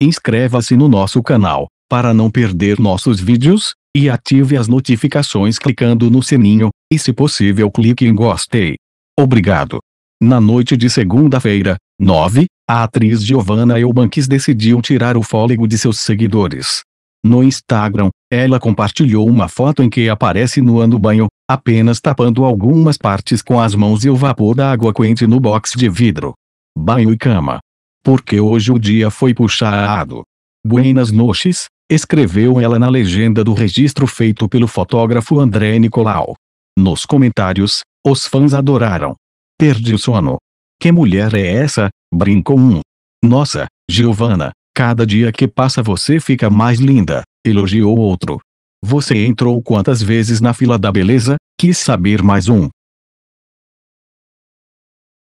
Inscreva-se no nosso canal, para não perder nossos vídeos, e ative as notificações clicando no sininho, e se possível clique em gostei. Obrigado. Na noite de segunda-feira, 9, a atriz Giovanna Eubanks decidiu tirar o fôlego de seus seguidores. No Instagram, ela compartilhou uma foto em que aparece nua no banho, apenas tapando algumas partes com as mãos e o vapor da água quente no box de vidro. Banho e cama porque hoje o dia foi puxado. Buenas noches, escreveu ela na legenda do registro feito pelo fotógrafo André Nicolau. Nos comentários, os fãs adoraram. Perdi o sono. Que mulher é essa? brincou um. Nossa, Giovana, cada dia que passa você fica mais linda, elogiou outro. Você entrou quantas vezes na fila da beleza? Quis saber mais um.